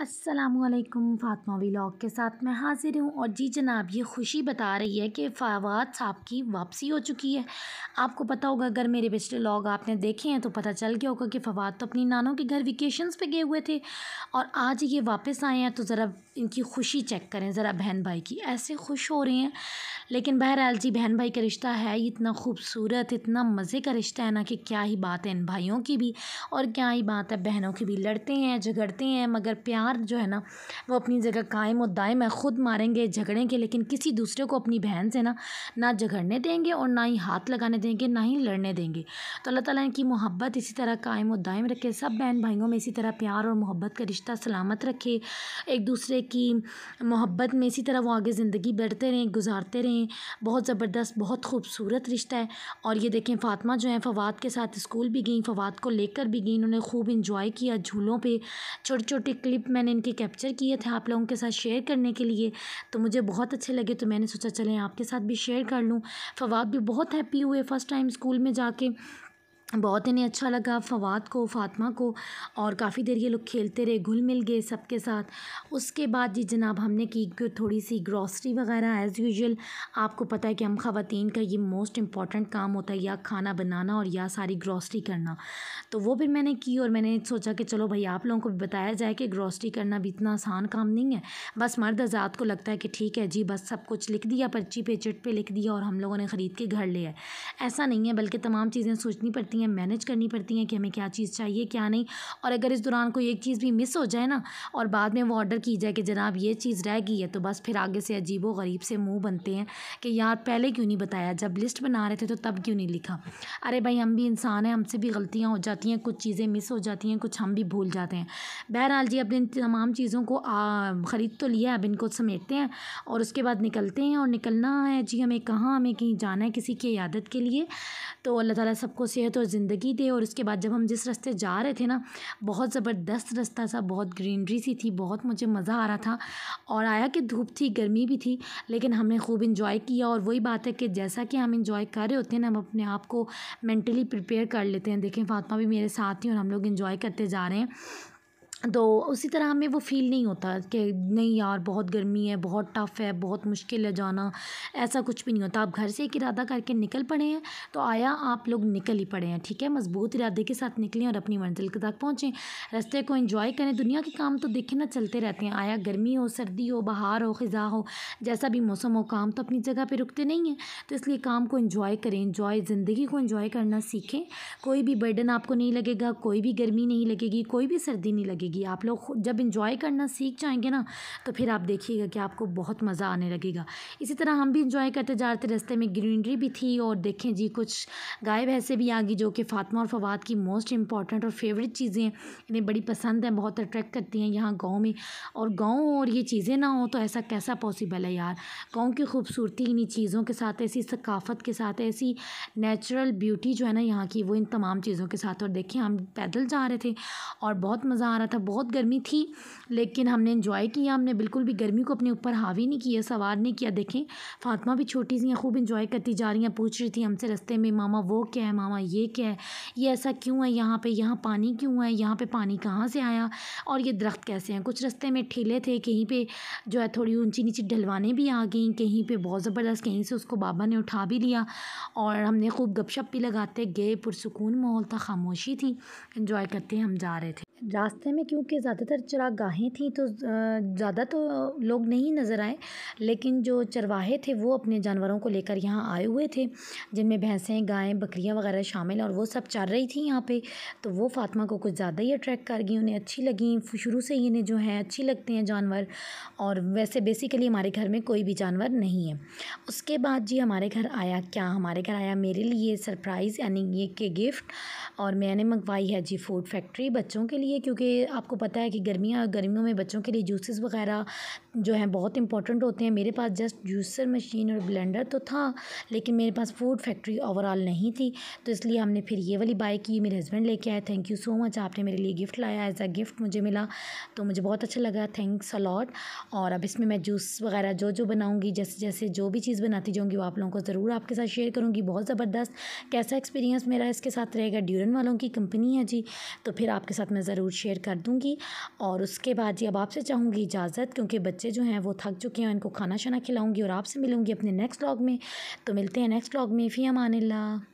असलकम फ़ातमा व्लाग के साथ मैं हाज़िर हूँ और जी जनाब ये खुशी बता रही है कि फवाद साहब की वापसी हो चुकी है आपको पता होगा अगर मेरे पिछले लॉग आपने देखे हैं तो पता चल गया होगा कि फवाद तो अपनी नानों के घर वेकेशंस पे गए हुए थे और आज ये वापस आए हैं तो ज़रा इनकी खुशी चेक करें ज़रा बहन भाई की ऐसे खुश हो रहे हैं लेकिन बहरहाल जी बहन भाई का रिश्ता है इतना खूबसूरत इतना मज़े का रिश्ता है ना कि क्या ही बात है इन भाइयों की भी और क्या ही बात है बहनों की भी लड़ते हैं झगड़ते हैं मगर प्यार प्यार जो है ना वो अपनी जगह कायम और दायम है ख़ुद मारेंगे झगड़ेंगे लेकिन किसी दूसरे को अपनी बहन से ना ना झगड़ने देंगे और ना ही हाथ लगाने देंगे ना ही लड़ने देंगे तो अल्लाह ताला की मोहब्बत इसी तरह कायम और दायम रखे सब बहन भाइयों में इसी तरह प्यार और मोहब्बत का रिश्ता सलामत रखे एक दूसरे की मोहब्बत में इसी तरह वो आगे ज़िंदगी बढ़ते रहें गुजारते रहें बहुत ज़बरदस्त बहुत खूबसूरत रिश्ता है और ये देखें फ़ातिमा जो है फवाद के साथ स्कूल भी गई फवाद को लेकर भी गई इन्होंने खूब इंजॉय किया झूलों पर छोटे छोटे क्लिप मैंने इनके कैप्चर किए थे आप लोगों के साथ शेयर करने के लिए तो मुझे बहुत अच्छे लगे तो मैंने सोचा चलें आपके साथ भी शेयर कर लूँ फवाद भी बहुत हैप्पी हुए फ़र्स्ट टाइम स्कूल में जाके बहुत इन्हें अच्छा लगा फ़वाद को फातमा को और काफ़ी देर ये लोग खेलते रहे घुल मिल गए सबके साथ उसके बाद जी जनाब हमने की थोड़ी सी ग्रॉसरी वगैरह एज़ यूजल आपको पता है कि हम ख़वान का ये मोस्ट इम्पॉर्टेंट काम होता है या खाना बनाना और या सारी ग्रॉसरी करना तो वो भी मैंने की और मैंने सोचा कि चलो भाई आप लोगों को भी बताया जाए कि ग्रॉसरी करना भी इतना आसान काम नहीं है बस मर्द आज़ाद को लगता है कि ठीक है जी बस सब कुछ लिख दिया पर्ची पे चिट पर लिख दिया और हम लोगों ने ख़रीद के घर लिया ऐसा नहीं है बल्कि तमाम चीज़ें सोचनी पड़ती हैं हैं मैनेज करनी पड़ती हैं कि हमें क्या चीज़ चाहिए क्या नहीं और अगर इस दौरान कोई एक चीज़ भी मिस हो जाए ना और बाद में वो ऑर्डर की जाए कि जनाब ये चीज़ रह गई है तो बस फिर आगे से अजीब गरीब से मुँह बनते हैं कि यार पहले क्यों नहीं बताया जब लिस्ट बना रहे थे तो तब क्यों नहीं लिखा अरे भाई हम भी इंसान हैं हमसे भी गलतियाँ हो जाती हैं कुछ चीज़ें मिस हो जाती हैं कुछ हम भी भूल जाते हैं बहरहाल जी अब इन तमाम चीज़ों को ख़रीद तो लिया अब इनको समेटते हैं और उसके बाद निकलते हैं और निकलना है जी हमें कहाँ हमें कहीं जाना है किसी की यादत के लिए तो अल्लाह ताला सबको सेहत और ज़िंदगी दे और उसके बाद जब हम जिस रास्ते जा रहे थे ना बहुत ज़बरदस्त रास्ता था बहुत ग्रीनरी सी थी बहुत मुझे मज़ा आ रहा था और आया कि धूप थी गर्मी भी थी लेकिन हमने खूब इन्जॉय किया और वही बात है कि जैसा कि हम इन्जॉय कर रहे होते हैं ना हम अपने आप को मैंटली प्रिपेयर कर लेते हैं देखें फातमा भी मेरे साथ ही और हम लोग इन्जॉय करते जा रहे हैं तो उसी तरह हमें वो फ़ील नहीं होता कि नहीं यार बहुत गर्मी है बहुत टफ़ है बहुत मुश्किल है जाना ऐसा कुछ भी नहीं होता आप घर से एक इरादा करके निकल पड़े हैं तो आया आप लोग निकल ही पड़े हैं ठीक है मज़बूत इरादे के साथ निकलें और अपनी मंजिल के तक पहुँचें रस्ते को इन्जॉय करें दुनिया के काम तो देखें ना चलते रहते हैं आया गर्मी हो सर्दी हो बहार हो ख़ज़ा हो जैसा भी मौसम हो काम तो अपनी जगह पर रुकते नहीं हैं तो इसलिए काम को इन्जॉय करें इन्जॉय ज़िंदगी को इन्जॉय करना सीखें कोई भी बर्डन आपको नहीं लगेगा कोई भी गर्मी नहीं लगेगी कोई भी सर्दी नहीं लगेगी लगेगी आप लोग जब इन्जॉय करना सीख जाएंगे ना तो फिर आप देखिएगा कि आपको बहुत मज़ा आने लगेगा इसी तरह हम भी इन्जॉय करते जा रहे थे रस्ते में ग्रीनरी भी थी और देखें जी कुछ गाय भैंसे भी आ गई जो कि फ़ातमा और फवाद की मोस्ट इंपॉर्टेंट और फेवरेट चीज़ें इन्हें बड़ी पसंद हैं बहुत अट्रैक्ट करती हैं यहाँ गाँव में और गाँव और ये चीज़ें ना हों तो ऐसा कैसा पॉसिबल है यार गाँव की खूबसूरती इन्हीं चीज़ों के साथ ऐसी सकाफत के साथ ऐसी नेचुरल ब्यूटी जो है ना यहाँ की वो इन तमाम चीज़ों के साथ और देखें हम पैदल जा रहे थे और बहुत मज़ा आ रहा था था बहुत गर्मी थी लेकिन हमने इन्जॉय किया हमने बिल्कुल भी गर्मी को अपने ऊपर हावी नहीं किया सवार नहीं किया देखें फ़ातमा भी छोटी सी हैं खूब इन्जॉय करती जा रही हैं पूछ रही थी हमसे रस्ते में मामा वो क्या है मामा ये क्या है ये ऐसा क्यों है यहाँ पर यहाँ पानी क्यों है यहाँ पर पानी कहाँ से आया और ये दरख्त कैसे हैं कुछ रस्ते में ठेले थे कहीं पर जो है थोड़ी ऊँची नीची ढलवाने भी आ गई कहीं पर बहुत ज़बरदस्त कहीं से उसको बाबा ने उठा भी लिया और हमने खूब गपशप भी लगाते गए पुरसकून माहौल था खामोशी थी इन्जॉय करते हम जा रहे थे रास्ते में क्योंकि ज़्यादातर चरागाहें थीं तो ज़्यादा तो लोग नहीं नज़र आए लेकिन जो चरवाहे थे वो अपने जानवरों को लेकर यहाँ आए हुए थे जिनमें भैंसें गायें बकरियाँ वगैरह शामिल और वो सब चर रही थी यहाँ पे तो वो फातिमा को कुछ ज़्यादा ही अट्रैक्ट कर गई उन्हें अच्छी लगी शुरू से ही इन्हें जो है अच्छी लगते हैं जानवर और वैसे बेसिकली हमारे घर में कोई भी जानवर नहीं है उसके बाद जी हमारे घर आया क्या हमारे घर आया मेरे लिए सरप्राइज़ यानी ये के गिफ्ट और मैंने मंगवाई है जी फूड फैक्ट्री बच्चों के लिए क्योंकि आपको पता है कि गर्मियाँ गर्मियों में बच्चों के लिए जूसेस वगैरह जो हैं बहुत इंपॉर्टेंट होते हैं मेरे पास जस्ट जूसर मशीन और ब्लेंडर तो था लेकिन मेरे पास फूड फैक्ट्री ओवरऑल नहीं थी तो इसलिए हमने फिर ये वाली बाई की मेरे हस्बैंड लेके आए थैंक यू सो मच आपने मेरे लिए गिफ्ट लाया एज अ गिफ्ट मुझे मिला तो मुझे बहुत अच्छा लगा थैंक्स अलॉट और अब इसमें मैं जूस वगैरह जो जो बनाऊँगी जैसे जैसे जो भी चीज़ बनाती जाऊँगी वो आप लोगों को ज़रूर आपके साथ शेयर करूँगी बहुत ज़बरदस्त कैसा एक्सपीरियंस मेरा इसके साथ रहेगा ड्यूर सैलून वालों की कंपनी है जी तो फिर आपके साथ मैं ज़रूर शेयर कर दूँगी और उसके बाद जी अब आपसे चाहूँगी इजाज़त क्योंकि बच्चे जो हैं वो थक चुके हैं इनको खाना शाना खिलाऊँगी और आपसे मिलूँगी अपने नेक्स्ट ब्लॉग में तो मिलते हैं नेक्स्ट ब्लॉग में फ़ी अमान